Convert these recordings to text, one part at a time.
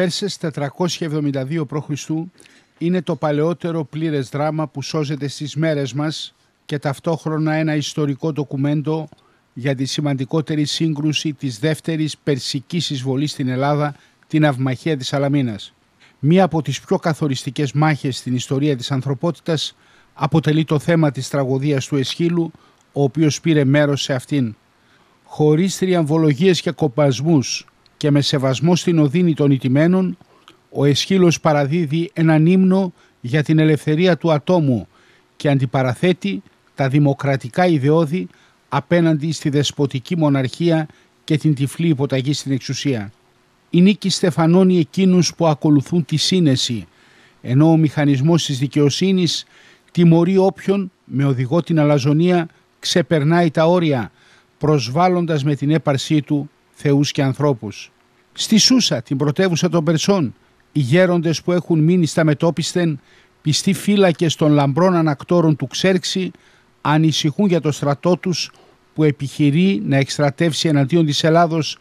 Πέρσες 472 π.Χ. είναι το παλαιότερο πλήρες δράμα που σώζεται στις μέρες μας και ταυτόχρονα ένα ιστορικό ντοκουμέντο για τη σημαντικότερη σύγκρουση της δεύτερης περσικής εισβολής στην Ελλάδα, την αυμαχία της Αλαμίνας. Μία από τις πιο καθοριστικές μάχες στην ιστορία της ανθρωπότητας αποτελεί το θέμα της τραγωδίας του Εσχύλου, ο οποίος πήρε μέρος σε αυτήν. Χωρίς τριαμβολογίες και κοπασμούς, και με σεβασμό στην οδύνη των ιτημένων, ο Εσχύλος παραδίδει έναν ύμνο για την ελευθερία του ατόμου και αντιπαραθέτει τα δημοκρατικά ιδεώδη απέναντι στη δεσποτική μοναρχία και την τυφλή υποταγή στην εξουσία. Η νίκη στεφανώνει εκείνους που ακολουθούν τη σύνεση, ενώ ο μηχανισμός της δικαιοσύνης τιμωρεί όποιον με οδηγό την αλαζονία ξεπερνάει τα όρια, προσβάλλοντας με την έπαρσή του θεούς και ανθρώπους. Στη Σούσα, την πρωτεύουσα των Περσών, οι γέροντες που έχουν μείνει στα μετόπισθεν, πιστοί φύλακες των λαμπρών ανακτόρων του Ξέρξη, ανησυχούν για το στρατό τους που επιχειρεί να εκστρατεύσει εναντίον της Ελλάδος,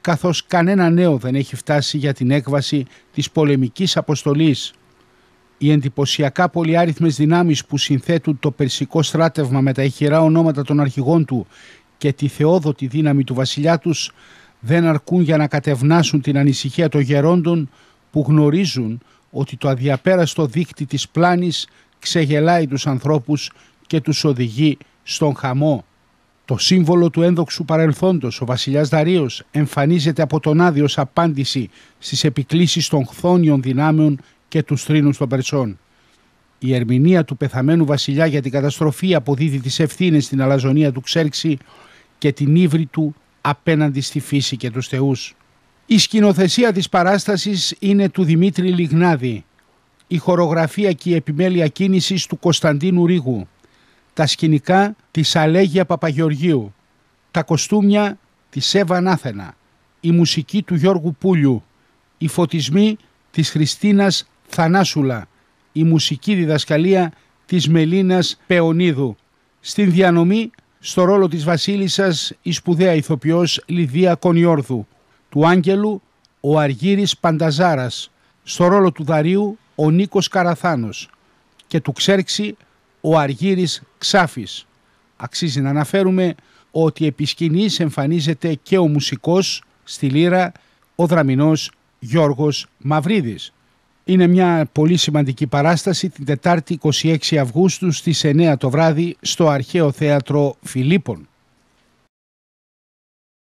καθώς κανένα νέο δεν έχει φτάσει για την έκβαση της πολεμικής αποστολής. Οι εντυπωσιακά πολυάριθμες δυνάμεις που συνθέτουν το περσικό στράτευμα με τα ηχηρά ονόματα των αρχηγών του και τη θεόδοτη δύναμη του βασιλιά τους δεν αρκούν για να κατευνάσουν την ανησυχία των γερόντων που γνωρίζουν ότι το αδιαπέραστο δίκτυ της πλάνης ξεγελάει τους ανθρώπους και τους οδηγεί στον χαμό. Το σύμβολο του ένδοξου παρελθόντος, ο βασιλιάς Δαρίος, εμφανίζεται από τον άδειο απάντηση στις επικλήσεις των χθόνιων δυνάμεων και τους θρήνους των Περσών. Η ερμηνεία του πεθαμένου βασιλιά για την καταστροφή αποδίδει τις ευθύνες στην αλαζονία του Ξέρξη και την ύβρη του απέναντι στη φύση και τους θεούς. Η σκηνοθεσία της παράστασης είναι του Δημήτρη Λιγνάδη, η χορογραφία και η επιμέλεια κίνησης του Κωνσταντίνου Ρίγου, τα σκηνικά της Αλέγια Παπαγεωργίου, τα κοστούμια της Εύα Νάθενα, η μουσική του Γιώργου Πούλιου, ...η φωτισμοί της Χριστίνας Θανάσουλα, η μουσική διδασκαλία της Μελίνας Πεωνίδου. Στην διανομή στο ρόλο της βασίλισσας η σπουδαία ηθοποιός Λιδία Κονιόρδου, του Άγγελου ο Αργύρης Πανταζάρας, στο ρόλο του Δαρίου ο Νίκος Καραθάνος και του Ξέρξη ο Αργύρης Ξάφης. Αξίζει να αναφέρουμε ότι επί σκηνής εμφανίζεται και ο μουσικός στη λύρα ο δραμινός Γιώργος Μαυρίδης. Είναι μια πολύ σημαντική παράσταση την Τετάρτη 26 Αυγούστου στις 9 το βράδυ στο Αρχαίο Θέατρο Φιλίππων.